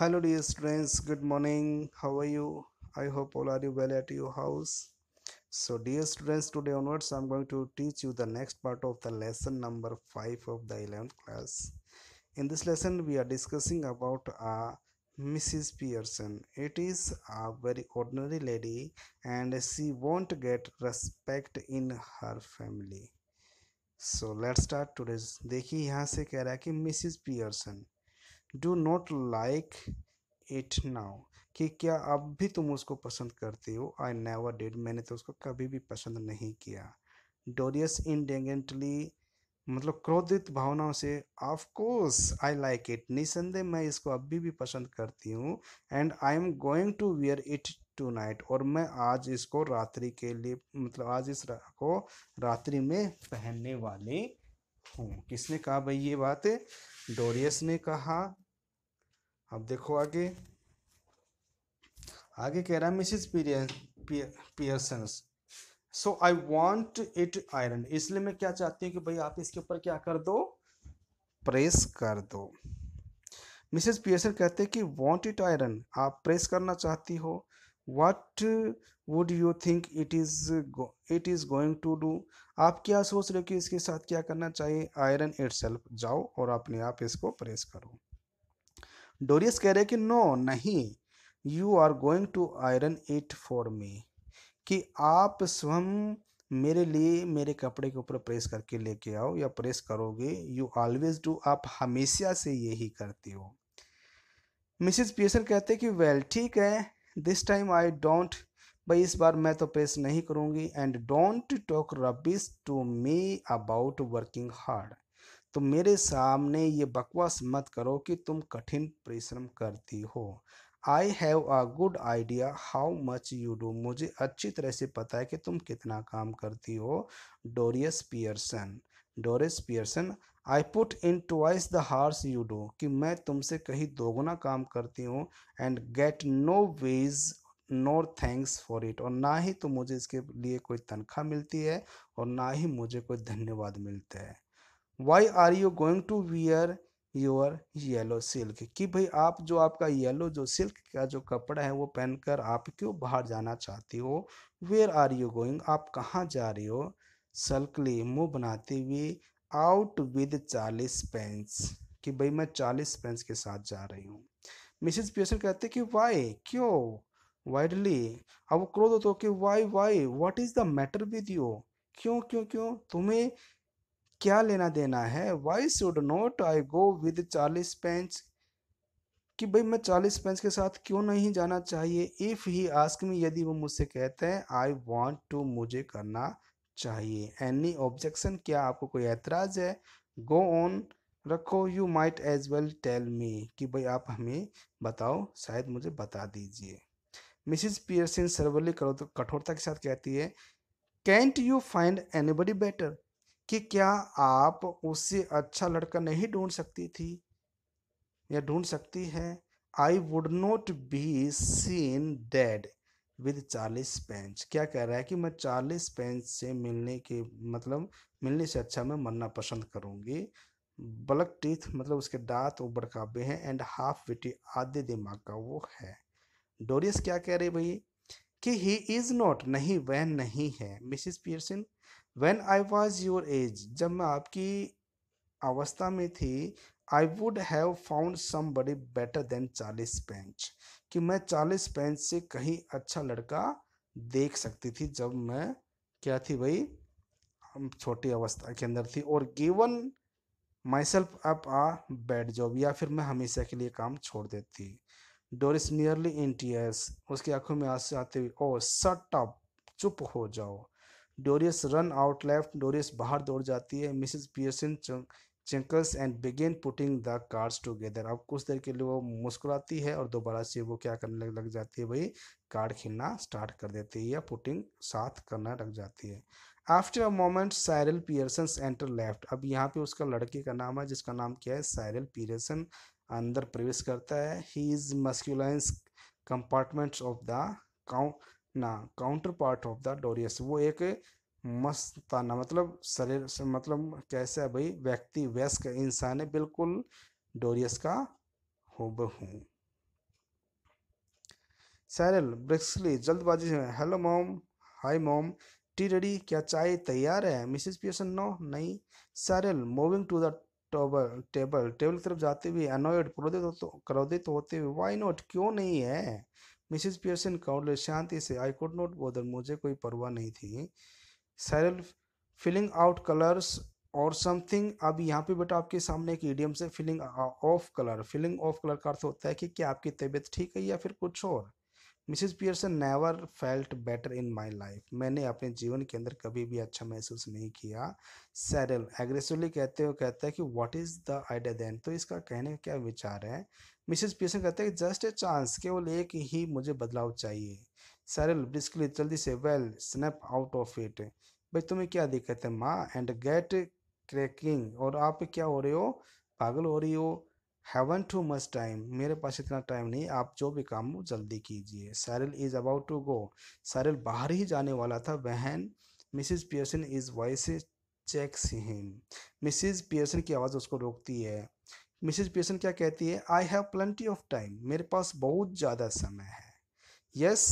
hello dear students good morning how are you i hope all are you well at your house so dear students today onwards i'm going to teach you the next part of the lesson number 5 of the 11th class in this lesson we are discussing about uh, mrs pearson it is a very ordinary lady and she won't get respect in her family so let's start today's देखिए यहाँ से कह रहा है कि Mrs Pearson do not like it now कि क्या अब भी तुम उसको पसंद करते हो आई नेवर डिड मैंने तो उसको कभी भी पसंद नहीं किया डोरियस इंडेंगेंटली मतलब क्रोधित भावनाओं से of course I like it निसंदेह मैं इसको अभी भी पसंद करती हूँ and I am going to wear it tonight और मैं आज इसको रात्रि के लिए मतलब आज इस रा, को रात्रि में पहनने वाली हूँ किसने कहा भाई ये बात है डोरियस ने कहा अब देखो आगे आगे कह रहा है Mrs Pearson's so I want it iron इसलिए मैं क्या चाहती हूँ कि भाई आप इसके ऊपर क्या कर दो प्रेस कर दो मिसेस पियर्सन कहते हैं कि वॉन्ट इट आयरन आप प्रेस करना चाहती हो what would you think it is it is going to do आप क्या सोच रहे हो कि इसके साथ क्या करना चाहिए आयरन इट जाओ और अपने आप इसको प्रेस करो डोरियस कह रहे कि नो नहीं you are going to iron it for me कि आप स्वयं मेरे लिए मेरे कपड़े के ऊपर प्रेस करके लेके आओ या प्रेस करोगे यू ऑलवेज डू आप हमेशा से यही करते हो मिसिज पियसन कहते कि वेल ठीक है दिस टाइम आई डोंट भाई इस बार मैं तो प्रेस नहीं करूँगी and don't talk rubbish to me about working hard तो मेरे सामने ये बकवास मत करो कि तुम कठिन परिश्रम करती हो I have a good idea how much you do मुझे अच्छी तरह से पता है कि तुम कितना काम करती हो Doris Pearson Doris Pearson I put in twice the hours you do कि मैं तुमसे कहीं दोगुना काम करती हूँ and get no wage no thanks for it और ना ही तो मुझे इसके लिए कोई तनख्वाह मिलती है और ना ही मुझे कोई धन्यवाद मिलता है why are you going to wear your yellow silk कि भाई आप जो आपका येलो जो सिल्क का जो कपड़ा है वो पहनकर आप क्यों बाहर जाना चाहते हो वेयर आर यू गोइंग आप कहाँ जा रहे हो सल्कली मुंह बनाते हुए आउट विद चालीस पेंस कि भाई मैं चालीस पेंस के साथ जा रही हूँ मिसेज पियर्सन कहते हैं कि वाई क्यों वाइडली अब क्रोध होते हो कि why why what is the matter with you क्यों क्यों क्यों तुम्हें क्या लेना देना है why should not I go with Charlie Spence कि भाई मैं चालीस पेंच के साथ क्यों नहीं जाना चाहिए इफ़ ही आस्क मी यदि वो मुझसे कहते हैं आई वॉन्ट टू मुझे करना चाहिए एनी ऑब्जेक्शन क्या आपको कोई एतराज़ है गो ऑन रखो you might as well tell me कि भाई आप हमें बताओ शायद मुझे बता दीजिए मिसिज पियर्सिन सर्वली कठोरता के साथ कहती है can't you find anybody better कि क्या आप उससे अच्छा लड़का नहीं ढूंढ सकती थी या ढूंढ सकती है I would not be seen dead with Charlie Spence क्या कह रहा है कि मैं चालीस पेंच से मिलने के मतलब मिलने से अच्छा मैं मरना पसंद करूंगी ब्लक टीथ मतलब उसके दांत वो बड़काबे हैं एंड हाफ विटी आधे दिमाग का वो है डोरियस क्या कह रहे भाई कि ही इज़ नॉट नहीं वह नहीं है Mrs Pearson when I was your age जब मैं आपकी अवस्था में थी I would have found somebody better then चालीस पेंच कि मैं चालीस पेंच से कहीं अच्छा लड़का देख सकती थी जब मैं क्या थी भाई हम छोटी अवस्था के अंदर थी और given myself up a bad job या फिर मैं हमेशा के लिए काम छोड़ देती डोरिस नियरली इन टीयर्स उसकी आंखों में आंसू आते हुए ओ सट अप चुप हो जाओ Doris run out left Doris बाहर दौड़ जाती है Mrs Pearson chuckles and begin putting the cards together अब कुछ देर के लिए वो मुस्कुराती है और दोबारा से वो क्या करने लग जाती है भाई कार्ड खेलना स्टार्ट कर देती है या पुटिंग साथ करना लग जाती है after a moment Cyril Pearson enter left अब यहाँ पे उसका लड़के का नाम है जिसका नाम क्या है साइरल पियर्सन अंदर प्रवेश करता है he is masculines compartments of the count ना counterpart of the Doris वो एक मस्ताना मतलब शरीर मतलब कैसे है भाई व्यक्ति वयस्क इंसान है बिल्कुल डोरियस का हो बहू सैरल ब्रिक्सली जल्दबाजी में hello mom hi mom tea ready क्या चाय तैयार है मिसेस पियर्सन नो नहीं Cyril moving to the table table table की तरफ जाते हुए अनोयड क्रोधित तो, क्रोधित होते हुए वाई नॉट क्यों नहीं है मिसिज पियर्सन काउडले शांति से आई कोड नॉट बोदर मुझे कोई परवाह नहीं थी सैरल फिलिंग आउट कलर्स और समथिंग अब यहाँ पे बेटा आपके सामने एक ईडियम से feeling off colour feeling off colour का अर्थ होता है कि क्या आपकी तबीयत ठीक है या फिर कुछ और Mrs Pearson never felt better in my life मैंने अपने जीवन के अंदर कभी भी अच्छा महसूस नहीं किया सैरल एग्रेसिवली कहते हुए कहता है कि what is the idea then तो इसका कहने का क्या विचार है मिसेज पियर्सन कहते हैं जस्ट ए चांस केवल एक ही मुझे बदलाव चाहिए सरल ब्रिस्कली जल्दी से well snap out of it भाई तुम्हें क्या दिक्कत है माँ एंड गेट क्रैकिंग और आप क्या हो रहे हो पागल हो रही हो हैवन टू मच टाइम मेरे पास इतना टाइम नहीं आप जो भी काम हो जल्दी कीजिए Cyril is about to go Cyril बाहर ही जाने वाला था बहन Mrs Pearson is voice check him Mrs Pearson की आवाज़ उसको रोकती है मिसेज पेशेंट क्या कहती है I have plenty of time मेरे पास बहुत ज़्यादा समय है यस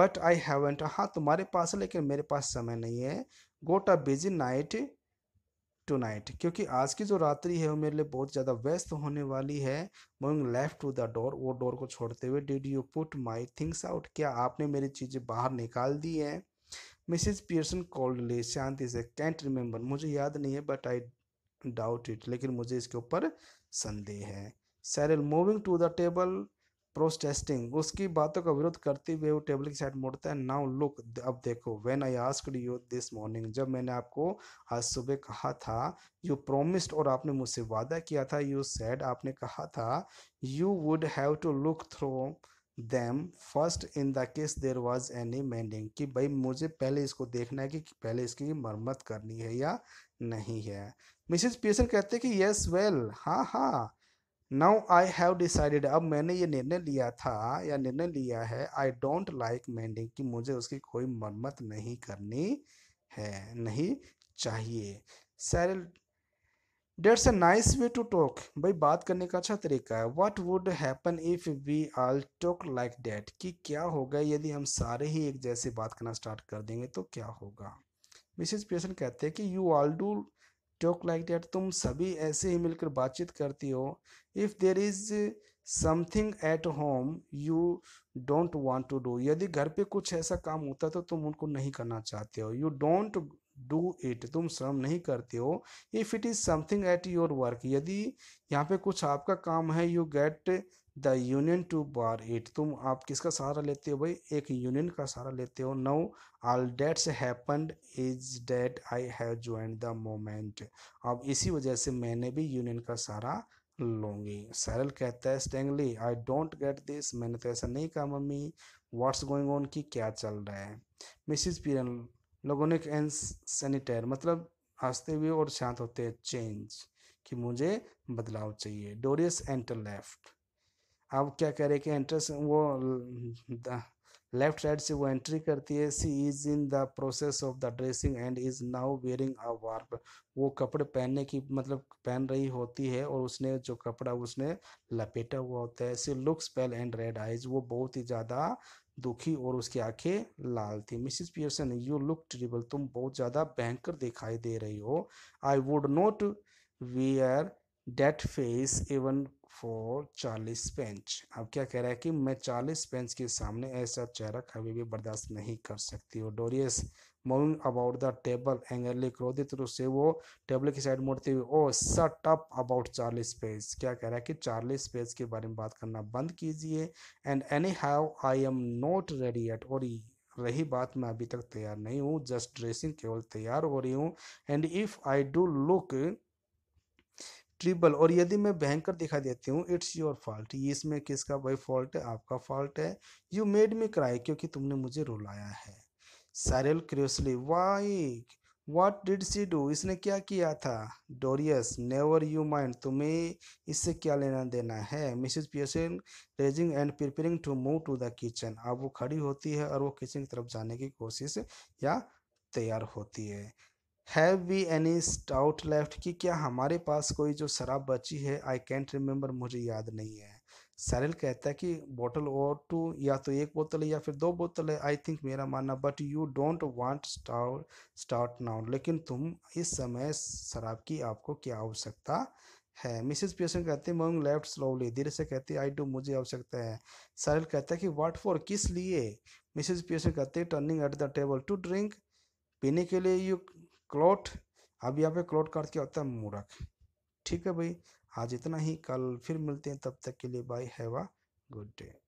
बट आई हैवेंट हाँ तुम्हारे पास है लेकिन मेरे पास समय नहीं है got a busy night tonight क्योंकि आज की जो रात्रि है वो मेरे लिए बहुत ज़्यादा व्यस्त होने वाली है moving left to the door वो डोर को छोड़ते हुए did you put my things out क्या आपने मेरी चीज़ें बाहर निकाल दी हैं मिसिज पियर्सन कॉल्डली शांति से कैंट रिमेंबर मुझे याद नहीं है बट आई डाउट इट लेकिन मुझे इसके ऊपर संदेह है Cyril moving to the table protesting उसकी बातों का विरोध करते हुए वो टेबल की साइड मुड़ता है नाउ लुक अब देखो when I asked you this morning जब मैंने आपको आज सुबह कहा था यू प्रोमिस्ड और आपने मुझसे वादा किया था यू सैड आपने कहा था you would have to look through them first in the case there was any mending कि भाई मुझे पहले इसको देखना है कि पहले इसकी मरम्मत करनी है या नहीं है मिसेज पियर्सन कहते हैं कि यस वेल हाँ हाँ नाउ आई हैव डिसाइडेड अब मैंने ये निर्णय लिया था या निर्णय लिया है आई डोंट लाइक मेंडिंग कि मुझे उसकी कोई मरम्मत नहीं करनी है नहीं चाहिए Cyril that's a nice way to talk भाई बात करने का अच्छा तरीका है what would happen if we all talk like that कि क्या होगा यदि हम सारे ही एक जैसे बात करना स्टार्ट कर देंगे तो क्या होगा मिसेज पियर्सन कहते हैं कि you all do talk like that तुम सभी ऐसे ही मिलकर बातचीत करती हो if there is something at home you don't want to do यदि घर पर कुछ ऐसा काम होता तो तुम उनको नहीं करना चाहते हो यू डोंट डू इट तुम श्रम नहीं करते हो if it is something at your work यदि यहाँ पे कुछ आपका काम है you get the union to bar it तुम आप किसका सहारा लेते हो भाई एक यूनियन का सहारा लेते हो no all that's happened is that I have join the moment अब इसी वजह से मैंने भी यूनियन का सहारा लूंगी सरल कहता है strangely I don't get this मैंने तो ऐसा नहीं कहा मम्मी व्हाट्स गोइंग ऑन की क्या चल रहा है मिसिज पीरन लोगोनिक एंड सैनिटेर मतलब हंसते हुए और शांत होते हैं चेंज कि मुझे बदलाव चाहिए डोरियस एंटर लेफ्ट अब क्या कह रहे कि एंटर वो लेफ्ट साइड से वो एंट्री करती है she is in the process of the dressing and is now wearing a wrap वो कपड़े पहनने की मतलब पहन रही होती है और उसने जो कपड़ा उसने लपेटा हुआ होता है she looks pale and red eyes वो बहुत ही ज़्यादा दुखी और उसकी आंखें लाल थी Mrs Pearson you look terrible तुम बहुत ज़्यादा भयंकर दिखाई दे रही हो I would not wear that face even for Charlie Spence अब क्या कह रहा है कि मैं चालीस पेंच के सामने ऐसा चेहरा कभी भी बर्दाश्त नहीं कर सकती और डोरियस मोन अबाउट द टेबल एंगरली क्रोधित रूप से वो टेबल की साइड मोड़ते हुए ओ सट अप अबाउट चार्ली स्पेस क्या कह रहा है कि चार्ली स्पेस के बारे में बात करना बंद कीजिए and anyhow I am not ready yet और रही बात मैं अभी तक तैयार नहीं हूँ जस्ट ड्रेसिंग केवल तैयार हो रही हूँ and if I do look terrible और यदि मैं भयंकर दिखा देती हूँ इट्स योर फॉल्ट ये इसमें किसका भाई फॉल्ट है आपका फॉल्ट है यू मेड मी क्राई क्योंकि तुमने मुझे रुलाया है Cyril curiously why what did she do इसने क्या किया था डोरियस नेवर यू माइंड तुम्हें इससे क्या लेना देना है Mrs Pearson rising and preparing to move to the kitchen अब वो खड़ी होती है और वो किचन की तरफ जाने की कोशिश या तैयार होती है have we any stout left कि क्या हमारे पास कोई जो शराब बची है आई कैंट रिमेम्बर मुझे याद नहीं है सैरल कहता है कि बोतल और टू या तो एक बोतल है या फिर दो बोतल है आई थिंक मेरा मानना but you don't want stout start now लेकिन तुम इस समय शराब की आपको क्या आवश्यकता है मिसेस पियर्सन कहते हैं मंग लेफ्ट स्लोली धीरे से कहती है आई डू मुझे आवश्यकता है सैरल कहता है कि वाट फॉर किस लिए मिसेस पियर्सन कहते हैं turning at the table to drink पीने के लिए यू क्लोट अब यहाँ पे क्लोट का अर्थ क्या होता है मूरख ठीक है भाई आज इतना ही कल फिर मिलते हैं तब तक के लिए bye have a good day